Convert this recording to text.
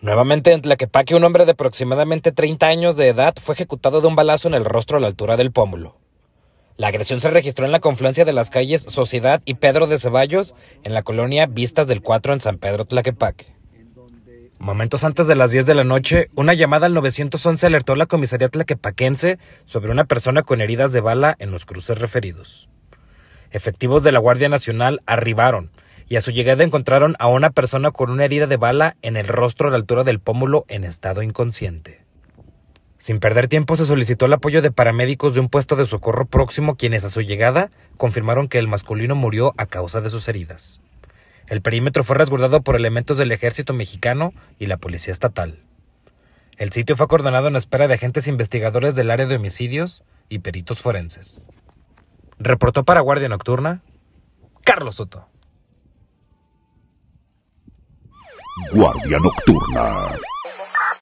Nuevamente en Tlaquepaque, un hombre de aproximadamente 30 años de edad fue ejecutado de un balazo en el rostro a la altura del pómulo. La agresión se registró en la confluencia de las calles Sociedad y Pedro de Ceballos, en la colonia Vistas del 4 en San Pedro Tlaquepaque. Momentos antes de las 10 de la noche, una llamada al 911 alertó a la comisaría tlaquepaquense sobre una persona con heridas de bala en los cruces referidos. Efectivos de la Guardia Nacional arribaron, y a su llegada encontraron a una persona con una herida de bala en el rostro a la altura del pómulo en estado inconsciente. Sin perder tiempo se solicitó el apoyo de paramédicos de un puesto de socorro próximo quienes a su llegada confirmaron que el masculino murió a causa de sus heridas. El perímetro fue resguardado por elementos del ejército mexicano y la policía estatal. El sitio fue acordonado en espera de agentes investigadores del área de homicidios y peritos forenses. Reportó para Guardia Nocturna Carlos Soto. Guardia Nocturna.